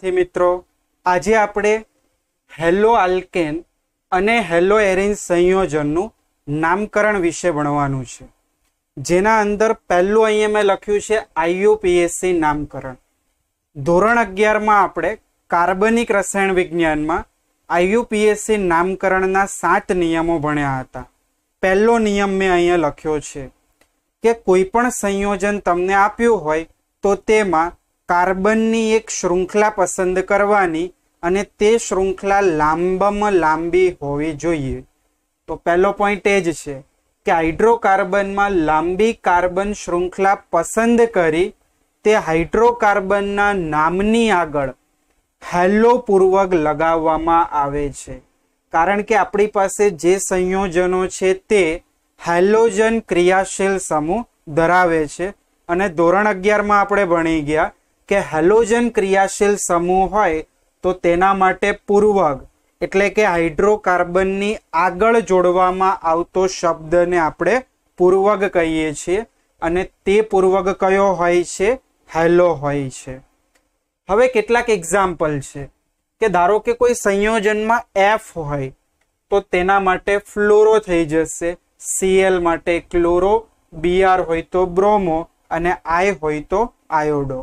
થી મિત્રો આજે આપણે હેલો આલ્કેન અને હેલો એરિન સંયોજનનું નામકરણ વિશે ભણવાનું છે જેના અંદર પહેલું અહીંયા મેં લખ્યું છે આઈયુપીએસસી નામકરણ ધોરણ અગિયારમાં આપણે કાર્બનિક રસાયણ વિજ્ઞાનમાં આઈયુપીએસસી નામકરણના સાત નિયમો ભણ્યા હતા પહેલો નિયમ મેં અહીંયા લખ્યો છે કે કોઈ પણ સંયોજન તમને આપ્યું હોય તો તેમાં કાર્બનની એક શૃંખલા પસંદ કરવાની અને તે શૃંખલા લાંબામાં લાંબી હોવી જોઈએ તો પહેલો પોઈન્ટ એ જ છે કે હાઇડ્રોકાર્બનમાં લાંબી કાર્બન શૃંખલા પસંદ કરી તે હાઇડ્રોકાર્બનના નામની આગળ હેલો પૂર્વક લગાવવામાં આવે છે કારણ કે આપણી પાસે જે સંયોજનો છે તે હેલોજન ક્રિયાશીલ સમૂહ ધરાવે છે અને ધોરણ અગિયારમાં આપણે ભણી ગયા કે હેલોજન ક્રિયાશીલ સમૂહ હોય તો તેના માટે પૂર્વગ એટલે કે હાઇડ્રોકાર્બનની આગળ જોડવામાં આવતો શબ્દને આપણે પૂર્વગ કહીએ છીએ અને તે પૂર્વગ કયો હોય છે હેલો હોય છે હવે કેટલાક એક્ઝામ્પલ છે કે ધારો કે કોઈ સંયોજનમાં એફ હોય તો તેના માટે ફ્લોરો થઈ જશે સીએલ માટે ક્લોરો બીઆર હોય તો બ્રોમો અને આય હોય તો આયોડો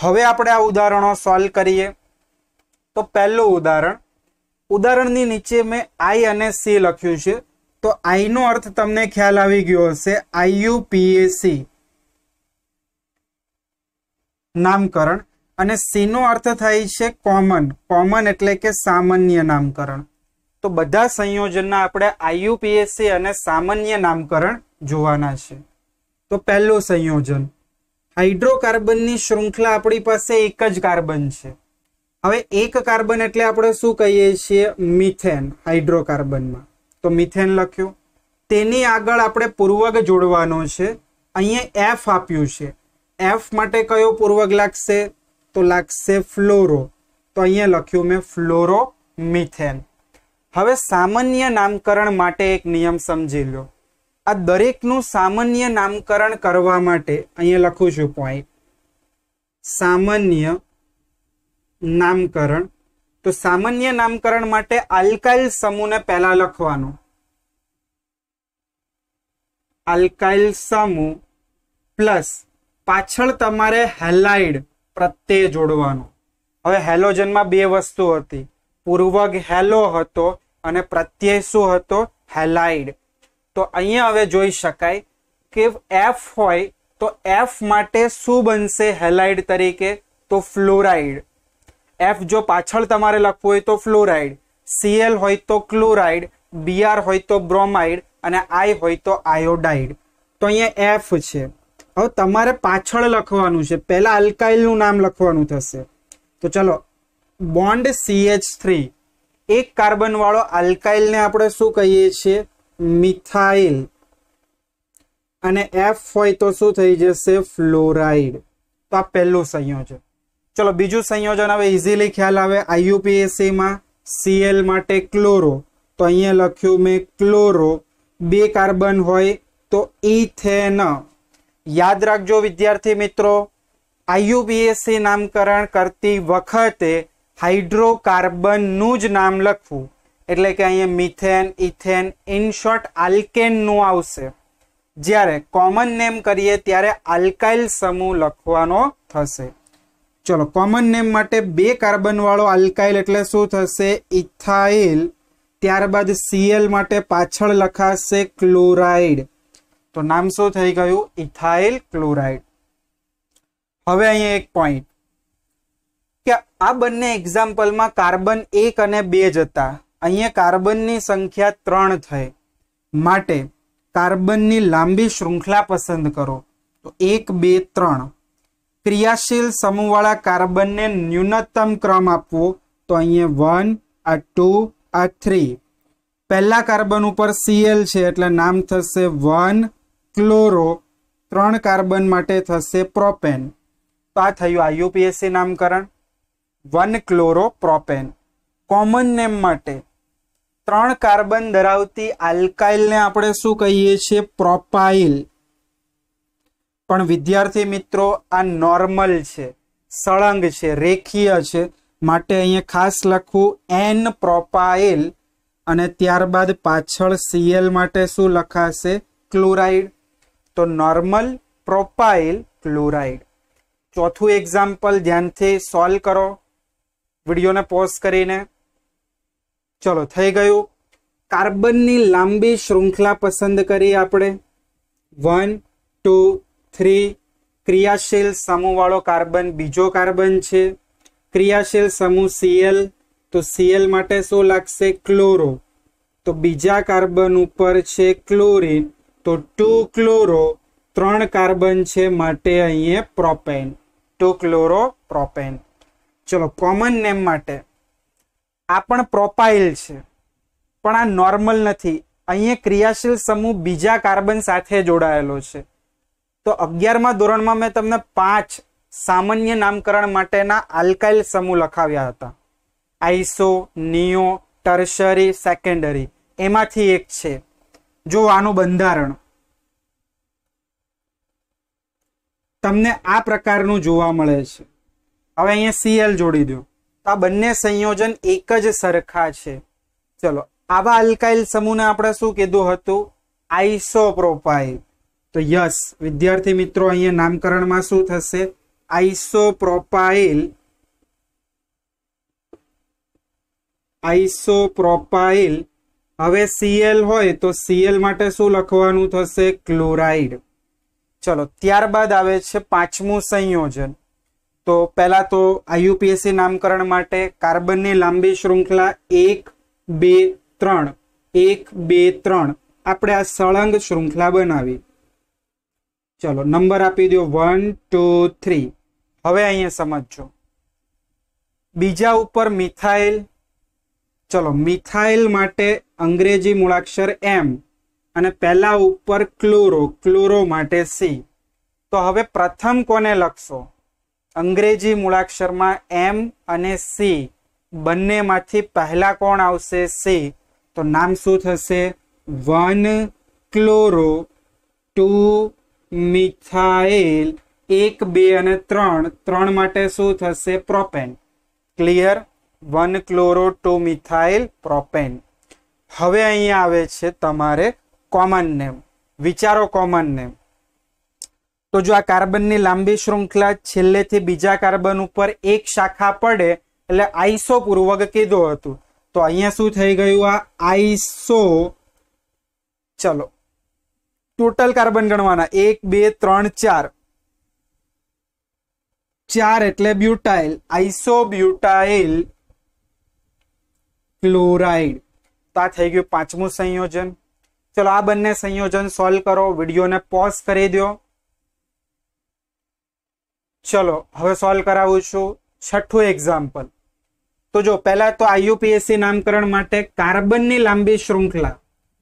હવે આપણે આ ઉદાહરણો સોલ્વ કરીએ તો પહેલું ઉદાહરણ ઉદાહરણની નીચે મેં આઈ અને સી લખ્યું છે તો આઈનો અર્થ તમને ખ્યાલ આવી ગયો હશે આઈયુપીએસી નામકરણ અને સી નો અર્થ થાય છે કોમન કોમન એટલે કે સામાન્ય નામકરણ તો બધા સંયોજનના આપણે આઈયુપીએસસી અને સામાન્ય નામકરણ જોવાના છે તો પહેલું સંયોજન હાઇડ્રોકાર્બનની શૃંખલા આપણી પાસે એક જ કાર્બન છે હવે એક કાર્બન એટલે આપણે શું કહીએ છીએ મિથેન હાઇડ્રોકાર્બનમાં તો મિથેન લખ્યું તેની આગળ આપણે પૂર્વગ જોડવાનો છે અહીંયા એફ આપ્યું છે એફ માટે કયો પૂર્વગ લાગશે તો લાગશે ફ્લોરો તો અહીંયા લખ્યું મેં ફ્લોરો મિથેન હવે સામાન્ય નામકરણ માટે એક નિયમ સમજી લો આ દરેકનું સામાન્ય નામકરણ કરવા માટે અહીંયા લખું છું પોઈન્ટ સામાન્ય નામકરણ તો સામાન્ય નામકરણ માટે આલ્કાઇલ સમૂહને પહેલા લખવાનું આલ્કાઇલ સમૂહ પ્લસ પાછળ તમારે હેલાઇડ પ્રત્યય જોડવાનો હવે હેલોજનમાં બે વસ્તુ હતી પૂર્વગ હેલો હતો અને પ્રત્યય શું હતો હેલાઇડ તો અહીંયા હવે જોઈ શકાય કે એફ હોય તો એફ માટે શું બનશે હેલાઇડ તરીકે તો ફ્લોરાઇડ એફ જો પાછળ તમારે લખવું હોય તો ફ્લોરાઇડ સીએલ હોય તો ક્લોરાઇડ બીઆર હોય તો બ્રોમાઇડ અને આઈ હોય તો આયોડાઇડ તો અહીંયા એફ છે હવે તમારે પાછળ લખવાનું છે પહેલાં આલ્કાઇલનું નામ લખવાનું થશે તો ચલો બોન્ડ સીએચ થ્રી એક કાર્બનવાળો આલ્કાઇલને આપણે શું કહીએ છીએ મિથાઇલ અને એફ હોય તો શું થઈ જશે ફ્લોરાઇડ તો આ પહેલું સંયોજન ચલો બીજું સંયોજન હવે ઇઝીલી ખ્યાલ આવે આઈયુપીએસસીમાં સીએલ માટે ક્લોરો તો અહીંયા લખ્યું મેં ક્લોરો બે કાર્બન હોય તો ઇથેન યાદ રાખજો વિદ્યાર્થી મિત્રો આઈયુપીએસસી નામકરણ કરતી વખતે હાઇડ્રોકાર્બનનું જ નામ લખવું એટલે કે અહીંયા મિથેન ઇથેન ઇન શોર્ટ આલ્કેનનું આવશે જ્યારે કોમન નેમ કરીએ ત્યારે આલ્કાઇલ સમૂહ લખવાનો થશે ચલો કોમન નેમ માટે બે કાર્બનવાળો આલ્કાઇલ એટલે શું થશે ઇથાઇલ ત્યારબાદ સીએલ માટે પાછળ લખાશે ક્લોરાઇડ તો નામ શું થઈ ગયું ઇથાઇલ ક્લોરાઇડ હવે અહીંયા એક પોઈન્ટ કે આ બંને એક્ઝામ્પલમાં કાર્બન એક અને બે જ હતા અહીંયા કાર્બનની સંખ્યા ત્રણ થઈ માટે કાર્બનની લાંબી શૃંખલા પસંદ કરો તો એક બે ત્રણ ક્રિયાશીલ સમૂહવાળા કાર્બનને ન્યૂનતમ ક્રમ આપવો તો અહીંયા વન આ ટુ આ થ્રી પહેલા કાર્બન ઉપર સીએલ છે એટલે નામ થશે વન ક્લોરો ત્રણ કાર્બન માટે થશે પ્રોપેન તો આ થયું આ યુપીએસસી નામકરણ one chloro propane common name માટે ત્રણ કાર્બન ધરાવતી આલ્કાઇલને આપણે શું કહીએ છીએ પ્રોપાઇલ પણ વિદ્યાર્થી મિત્રો આ નોર્મલ છે સળંગ છે રેખીય છે માટે અહીંયા ખાસ લખવું એન પ્રોપાઇલ અને ત્યારબાદ પાછળ સીએલ માટે શું લખાશે ક્લોરાઇડ તો નોર્મલ પ્રોપાઇલ ક્લોરાઇડ ચોથું એક્ઝામ્પલ ધ્યાનથી સોલ્વ કરો વિડીયોને પોઝ કરીને ચલો થઈ ગયું કાર્બનની લાંબી શૃંખલા પસંદ કરી આપણે વન ટુ થ્રી ક્રિયાશીલ સમૂહવાળો કાર્બન બીજો કાર્બન છે ક્રિયાશીલ સમૂહ સીએલ તો સીએલ માટે શું લાગશે ક્લોરો તો બીજા કાર્બન ઉપર છે ક્લોરિન તો ટુ ક્લોરો ત્રણ કાર્બન છે માટે અહીંયા પ્રોપેન ટુ ક્લોરો પ્રોપેન ચલો કોમન નેમ માટે આ પણ પ્રોપાઇલ છે પણ આ નોર્મલ નથી અહીંયા ક્રિયાશીલ સમૂહ બીજા કાર્બન સાથે જોડાયેલો છે તો અગિયારમાં ધોરણમાં મેં તમને પાંચ સામાન્ય નામકરણ માટેના આલ્કાઇલ સમૂહ લખાવ્યા હતા આઈસો નિયો ટર્શરી સેકન્ડરી એમાંથી એક છે જો આનું બંધારણ તમને આ પ્રકારનું જોવા મળે છે હવે અહીંયા સીએલ જોડી દો તો આ બંને સંયોજન એક જ સરખા છે ચલો આવા આલ્કાઇલ સમૂહને આપણે શું કીધું હતું આઈસોપ્રોપાઇલ તો યસ વિદ્યાર્થી મિત્રો અહીંયા નામકરણમાં શું થશે આઈસોપ્રોપાઇલ આઈસોપ્રોપાઇલ હવે સીએલ હોય તો સીએલ માટે શું લખવાનું થશે ક્લોરાઇડ ચલો ત્યારબાદ આવે છે પાંચમું સંયોજન તો પહેલા તો આઈયુપીએસસી નામકરણ માટે કાર્બનની લાંબી શૃંખલા એક બે ત્રણ એક બે ત્રણ આપણે આ સળંગ શૃંખલા બનાવી ચલો નંબર આપી દો વન ટુ થ્રી હવે અહીંયા સમજો બીજા ઉપર મિથાઇલ ચલો મિથાઇલ માટે અંગ્રેજી મૂળાક્ષર એમ અને પહેલા ઉપર ક્લોરો ક્લોરો માટે સી તો હવે પ્રથમ કોને લખશો અંગ્રેજી મૂળાક્ષરમાં એમ અને સી બંનેમાંથી પહેલા કોણ આવશે સી તો નામ શું થશે વન ક્લોરો ટુ મિથાઇલ એક બે અને ત્રણ ત્રણ માટે શું થશે propane clear one chloro two methyl propane હવે અહીંયા આવે છે તમારે કોમન નેમ વિચારો કોમન નેમ તો જો આ કાર્બનની લાંબી શૃંખલા છેલ્લેથી બીજા કાર્બન ઉપર એક શાખા પડે એટલે આઈસો પૂર્વક કીધું હતું તો અહીંયા શું થઈ ગયું આ આઈસો ચલો ટોટલ કાર્બન ગણવાના એક બે ત્રણ ચાર ચાર એટલે બ્યુટાઇલ આઈસો બ્યુટાઇલ ક્લોરાઇડ તો આ થઈ ગયું પાંચમું સંયોજન ચલો આ બંને સંયોજન સોલ્વ કરો વિડીયોને પોઝ કરી દો ચલો હવે સોલ્વ કરાવું છું છઠ્ઠું એક્ઝામ્પલ તો જો પહેલા તો આઈયુપીએસસી નામકરણ માટે કાર્બનની લાંબી શૃંખલા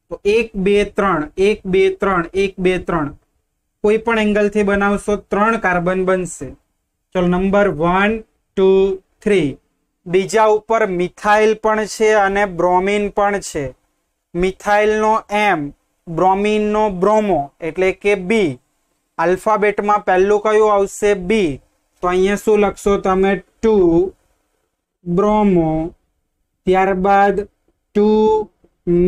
તો એક બે ત્રણ એક બે ત્રણ એક બે ત્રણ કોઈ પણ એંગલથી બનાવશો ત્રણ કાર્બન બનશે ચલો નંબર વન ટુ થ્રી બીજા ઉપર મિથાઇલ પણ છે અને બ્રોમિન પણ છે મિથાઇલનો એમ બ્રોમિનનો બ્રોમો એટલે કે બી આલ્ફાબેટમાં પહેલું કયું આવશે બી તો અહીંયા શું લખશો તમે ટુ બ્રોમો ત્યારબાદ ટુ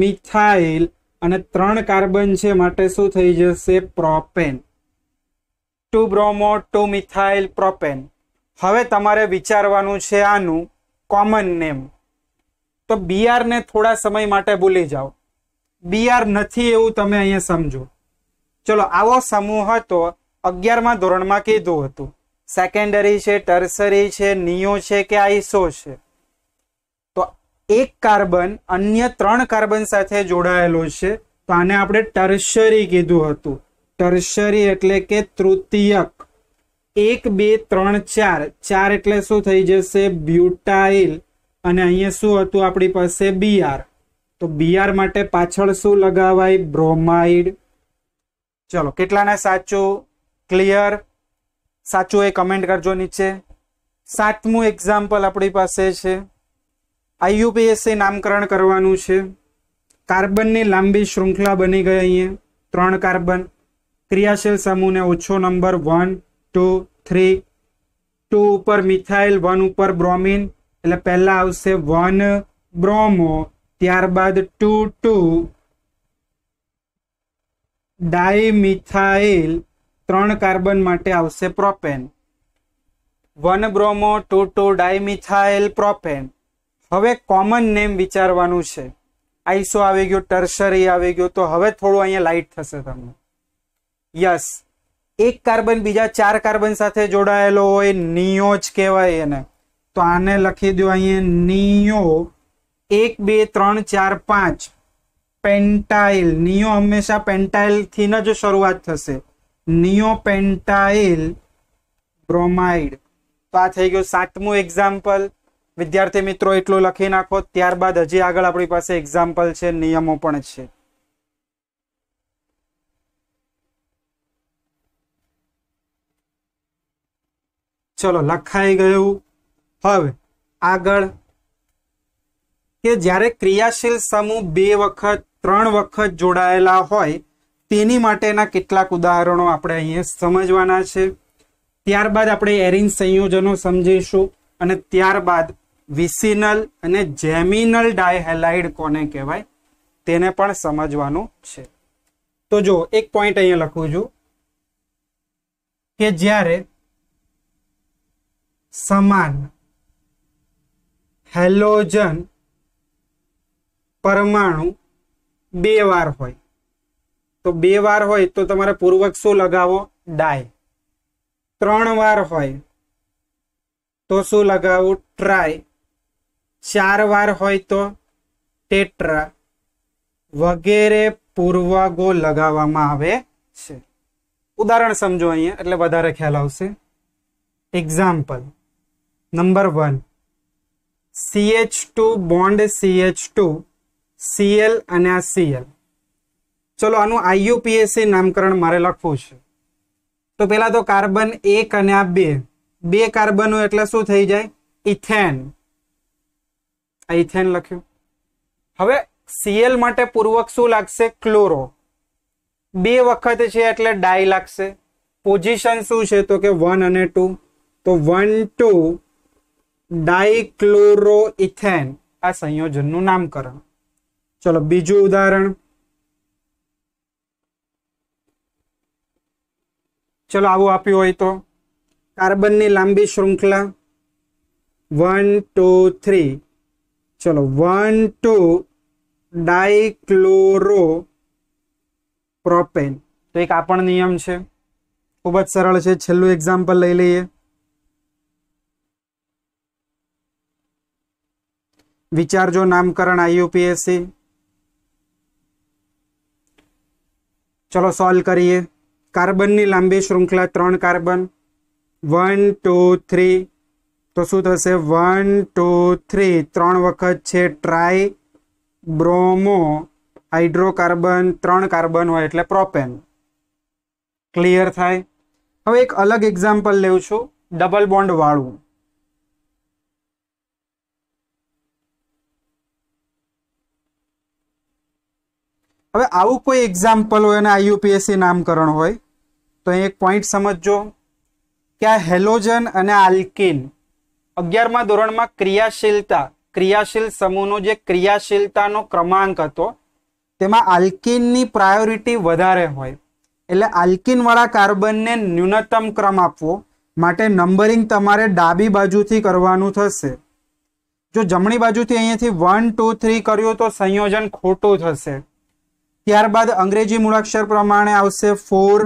મિથાઇલ અને ત્રણ કાર્બન છે માટે શું થઈ જશે propane two bromo two methyl propane હવે તમારે વિચારવાનું છે આનું કોમન નેમ તો બીઆરને થોડા સમય માટે ભૂલી જાઓ બીઆર નથી એવું તમે અહીંયા સમજો ચલો આવો સમૂહ હતો અગિયારમા ધોરણમાં કીધું હતું સેકન્ડરી છે ટર્સરી છે નિયો છે કે આઈસો છે તો એક કાર્બન અન્ય ત્રણ કાર્બન સાથે જોડાયેલો છે તો આને આપણે ટર્શરી કીધું હતું ટર્શરી એટલે કે તૃતીયક એક બે ત્રણ ચાર ચાર એટલે શું થઈ જશે બ્યુટાઇલ અને અહીંયા શું હતું આપણી પાસે બીઆર તો બીઆર માટે પાછળ શું લગાવાય બ્રોમાઇડ ચલો કેટલાને સાચું ક્લિયર સાચું એ કમેન્ટ કરજો નીચે સાતમું એક્ઝામ્પલ આપણી પાસે છે આઈયુપીએસસી નામકરણ કરવાનું છે કાર્બનની લાંબી શૃંખલા બની ગઈ અહીંયા ત્રણ કાર્બન ક્રિયાશીલ સમૂહને ઓછો number one two three two ઉપર મિથાઇલ વન ઉપર બ્રોમિન એટલે પહેલાં આવશે વન બ્રોમો ત્યારબાદ ટુ ટુ ડાયમિથાઇલ ત્રણ કાર્બન માટે આવશે propane one bromo two two dimethyl propane હવે કોમન નેમ વિચારવાનું છે આઈસો આવી ગયો ટર્શરી આવી ગયો તો હવે થોડું અહીંયા લાઇટ થશે તમને યસ એક કાર્બન બીજા ચાર કાર્બન સાથે જોડાયેલો હોય નિયો જ કહેવાય એને તો આને લખી દો અહીંયા નિયો એક બે ત્રણ ચાર પાંચ પેન્ટાઇલ નિયો હંમેશા પેન્ટાઇલથી જ શરૂઆત થશે નિયો પેન્ટાઇલ બ્રોમાઇડ તો આ થઈ ગયું સાતમું એક્ઝામ્પલ વિદ્યાર્થી મિત્રો એટલું લખી નાખો ત્યારબાદ હજી આગળ આપણી પાસે એક્ઝામ્પલ છે નિયમો પણ છે ચલો લખાઈ ગયું હવે આગળ કે જ્યારે ક્રિયાશીલ સમૂહ બે વખત ત્રણ વખત જોડાયેલા હોય તેની માટેના કેટલાક ઉદાહરણો આપણે અહીંયા સમજવાના છે ત્યારબાદ આપણે એરિંગ સંયોજનો સમજીશું અને ત્યારબાદ વિસિનલ અને જેમિનલ ડાયહેલાઇડ કોને કહેવાય તેને પણ સમજવાનું છે તો જો એક પોઈન્ટ અહીંયા લખું છું કે જ્યારે સમાન હેલોજન પરમાણુ બે વાર હોય તો બે વાર હોય તો તમારે પૂર્વક શું લગાવો ડાય ત્રણ વાર હોય તો શું લગાવવું ટ્રાય ચાર વાર હોય તો ટેટ્રા વગેરે પૂર્વગો લગાવવામાં આવે છે ઉદાહરણ સમજો અહીંયા એટલે વધારે ખ્યાલ આવશે example number one CH two bond CH two CL અને આ સીએલ ચલો આનું આઈયુપીએસસી નામકરણ મારે લખવું છે તો પેલા તો કાર્બન એક અને આ બે બે કાર્બનો એટલે શું થઈ જાય ઇથેન આ ઇથેન લખ્યું હવે સીએલ માટે પૂર્વક શું લાગશે ક્લોરો બે વખત છે એટલે ડાય લાગશે પોઝિશન શું છે તો કે વન અને ટુ તો વન ટુ ડાયક્લોરો ઇથેન આ સંયોજનનું નામકરણ ચલો બીજું ઉદાહરણ ચલો આવું આપ્યું હોય તો કાર્બનની લાંબી શૃંખલા વન ટુ થ્રી ચલો વન ટુ ડાયક્લોરો પ્રોપેન તો એક આપણ નિયમ છે ખૂબ જ સરળ છે છેલ્લું એક્ઝામ્પલ લઈ લઈએ વિચારજો નામકરણ આઈયુપીએસસી ચલો સોલ્વ કરીએ કાર્બનની લાંબી શૃંખલા ત્રણ કાર્બન વન ટુ થ્રી તો શું થશે વન ટુ થ્રી ત્રણ વખત છે ટ્રાય બ્રોમો હાઇડ્રોકાર્બન ત્રણ કાર્બન હોય એટલે પ્રોપેન ક્લિયર થાય હવે એક અલગ એક્ઝામ્પલ લેવું છું ડબલ બોન્ડ વાળું હવે આવું કોઈ એક્ઝામ્પલ હોય અને આઈયુપીએસસી નામકરણ હોય તો અહીં એક પોઈન્ટ સમજજો કે આ હેલોજન અને આલ્કિન અગિયારમા ધોરણમાં ક્રિયાશીલતા ક્રિયાશીલ સમૂહનો જે ક્રિયાશીલતાનો ક્રમાંક હતો તેમાં આલ્કિનની પ્રાયોરિટી વધારે હોય એટલે આલ્કિનવાળા કાર્બનને ન્યૂનતમ ક્રમ આપવો માટે નંબરિંગ તમારે ડાબી બાજુથી કરવાનું થશે જો જમણી બાજુથી અહીંયાથી વન ટુ થ્રી કર્યું તો સંયોજન ખોટું થશે ત્યારબાદ અંગ્રેજી મૂળાક્ષર પ્રમાણે આવશે ફોર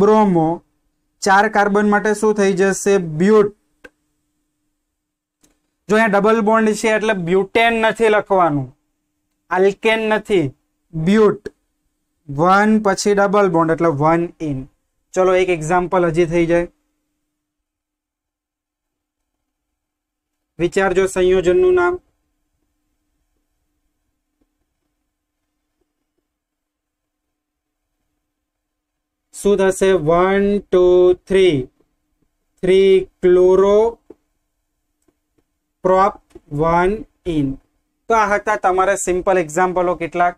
બ્રોમો ચાર કાર્બન માટે શું થઈ જશે બ્યુટ જો અહીંયા ડબલ બોન્ડ છે એટલે બ્યુટેન નથી લખવાનું આલ્કેન નથી બ્યુટ વન પછી ડબલ બોન્ડ એટલે વન ઇન ચલો એક એક્ઝામ્પલ હજી થઈ જાય વિચારજો સંયોજનનું નામ શું થશે one two three three chloro prop one ene તો આ હતા તમારા સિમ્પલ એક્ઝામ્પલો કેટલાક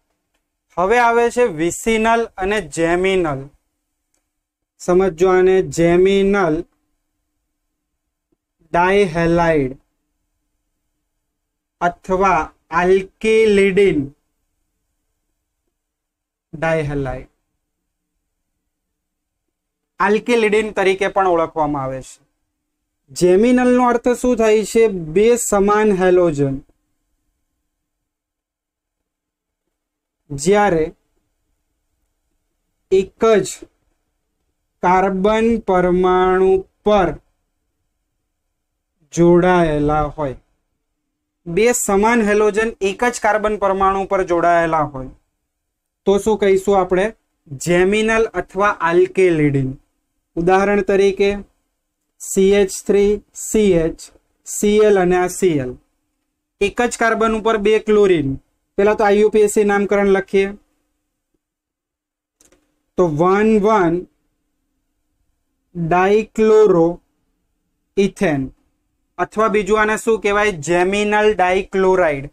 હવે આવે છે વિસિનલ અને જેમિનલ સમજો આને જેમિનલ ડાયહેલાઇડ અથવા આલ્કિલિડિન ડાયહેલાઇડ આલ્કિલિડિન તરીકે પણ ઓળખવામાં આવે છે જેમિનલનો અર્થ શું થાય છે બે સમાન હેલોજન જ્યારે એક જ કાર્બન પરમાણુ પર જોડાયેલા હોય બે સમાન હેલોજન એક જ કાર્બન પરમાણુ પર જોડાયેલા હોય તો શું કહીશું આપણે જેમિનલ અથવા આલ્કેલિડિન ઉદાહરણ તરીકે સીએચ થ્રી સીએચ સીએલ અને આ સીએલ એક જ કાર્બન ઉપર બે ક્લોરિન પહેલાં તો આઈયુપીએસસી નામકરણ લખીએ તો વન વન ડાયક્લોરો ઇથેન અથવા બીજું આને શું કહેવાય જેમિનલ ડાયક્લોરાઇડ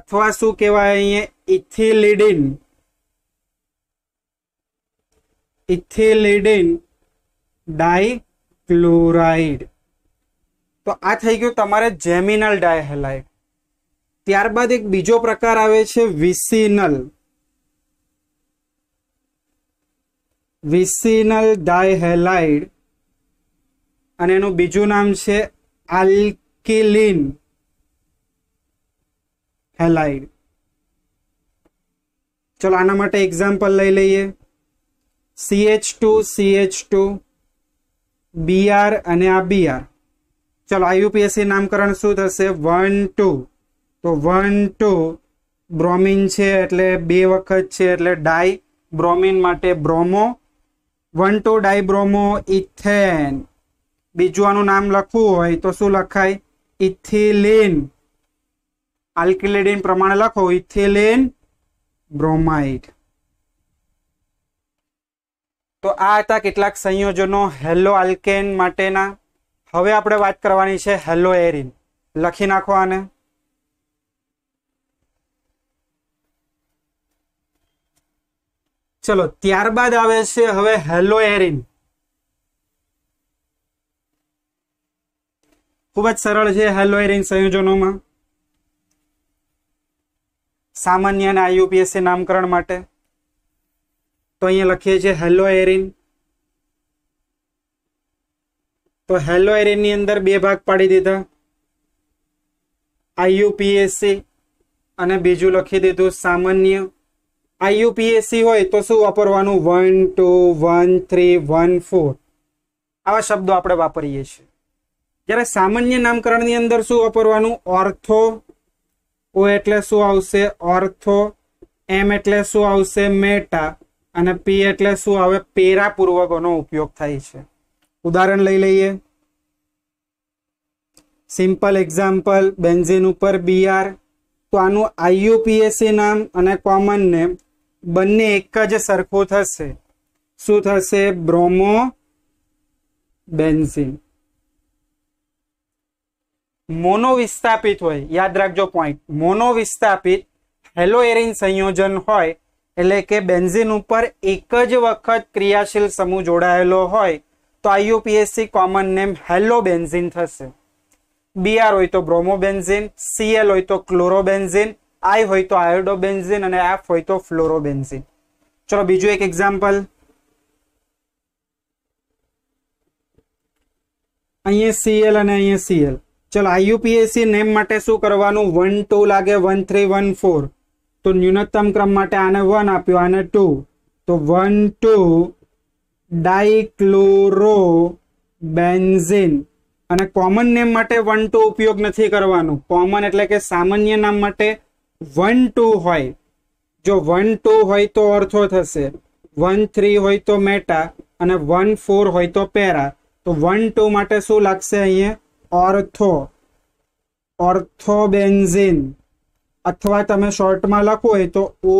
અથવા શું કહેવાય અહીંયા ઇથિલિડિન ઇથિલિડિન ડાયક્લોરાઇડ તો આ થઈ ગયું તમારે જેમિનલ ડાયહેલાઇડ ત્યારબાદ એક બીજો પ્રકાર આવે છે વિસિનલ વિસિનલ ડાયહેલાઇડ અને એનું બીજું નામ છે આલ્કિલિન હેલાઇડ ચલો આના માટે એક્ઝામ્પલ લઈ લઈએ CH two CH two BR અને આ બીઆર ચલો આઈયુપીએસસી નામકરણ શું થશે વન ટુ તો વન ટુ બ્રોમિન છે એટલે બે વખત છે એટલે ડાય બ્રોમિન માટે bromo one two di bromo ethane બીજું આનું નામ લખવું હોય તો શું લખાય ઇથિલિન આલ્કિલેડિન પ્રમાણે લખો ઇથિલિન બ્રોમાઇડ તો આ હતા કેટલાક સંયોજનો હેલો આલ્કેન માટેના હવે આપણે વાત કરવાની છે હેલો એરિન લખી નાખો આને ચલો ત્યારબાદ આવે છે હવે હેલો એરિન ખૂબ જ સરળ છે હેલો એરિન સંયોજનોમાં સામાન્ય અને આઈયુપીએસસી નામકરણ માટે તો અહીંયા લખીએ છીએ હેલો એરિન તો હેલો એરિનની અંદર બે ભાગ પાડી દીધા આઈયુપીએસસી અને બીજું લખી દીધું સામાન્ય આઈયુપીએસસી હોય તો શું વાપરવાનું one two one three one four આવા શબ્દો આપણે વાપરીએ છીએ જ્યારે સામાન્ય નામકરણની અંદર શું વાપરવાનું ઓર્થો ઓ એટલે શું આવશે ઓર્થો એમ એટલે શું આવશે મેટા અને પી એટલે શું હવે પેરાપૂર્વકોનો ઉપયોગ થાય છે ઉદાહરણ લઈ લઈએ સિમ્પલ એક્ઝામ્પલ બેન્ઝિન ઉપર બીઆર તો આનું આઈયુપીએસસી નામ અને કોમન નેમ બંને એક જ સરખું થશે શું થશે બ્રોમો બેન્ઝિન મોનો વિસ્થાપિત હોય યાદ રાખજો પોઈન્ટ મોનો વિસ્થાપિત હેલો એરિન સંયોજન હોય એટલે કે બેન્ઝિન ઉપર એક જ વખત ક્રિયાશીલ સમૂહ જોડાયેલો હોય તો IUPAC common name halobenzene થશે બીઆર હોય તો બ્રોમોબેન્ઝિન સીએલ હોય તો ક્લોરોબેન્ઝિન આઈ હોય તો આયોડોબેન્ઝિન અને એફ હોય તો ફ્લોરોબેન્ઝિન ચલો બીજું એક એક્ઝામ્પલ અહીંયા સીએલ અને અહીંયા સીએલ ચલો આઈયુપીએસસી નેમ માટે શું કરવાનું વન ટુ લાગે વન થ્રી વન ફોર તો ન્યૂનતમ ક્રમ માટે આને વન આપ્યો આને ટુ તો વન ટુ ડાયક્લોરો બેન્ઝિન અને કોમન નેમ માટે વન ટુ ઉપયોગ નથી કરવાનું કોમન એટલે કે સામાન્ય નામ માટે વન ટુ હોય જો વન ટુ હોય તો ઓર્થો થશે વન થ્રી હોય તો મેટા અને વન ફોર હોય તો પેરા તો વન ટુ માટે શું લાગશે અહીંયા ઓર્થો ઓર્થો બેન્ઝિન अथवा तुम्हें शॉर्ट में लिखो है तो o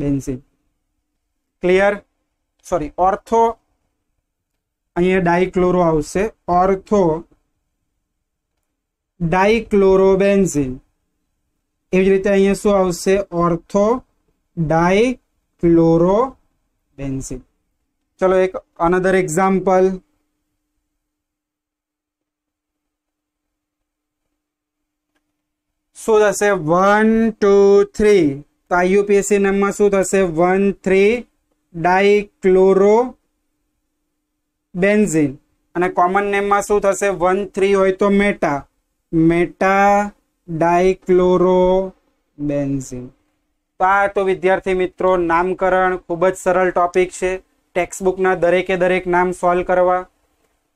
benzene clear sorry ortho यहां डाइक्लोरो આવશે ઓર્થો ડાઇક્લોરોબેન્ઝિન એwij રીતે અહીંયા શું આવશે ઓર્થો ડાઇક્લોરોબેન્ઝિન चलो एक અનધર એક્ઝામ્પલ શું થશે વન ટુ થ્રી તો આઈયુપીએસસી નામમાં શું થશે વન થ્રી ડાયક્લોરો બેન્ઝિન અને કોમન નેમમાં શું થશે વન થ્રી હોય તો મેટા મેટા ડાયક્લોરો બેન્ઝિન તો આ તો વિદ્યાર્થી મિત્રો નામકરણ ખૂબ જ સરળ ટોપિક છે ટેક્સ્ટબુકના દરેકે દરેક નામ સોલ્વ કરવા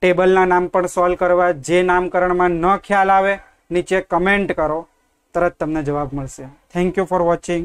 ટેબલના નામ પણ સોલ્વ કરવા જે નામકરણમાં ન ખ્યાલ આવે નીચે કમેન્ટ કરો તરત તમને જવાબ મળશે થેન્ક યુ ફોર વોચિંગ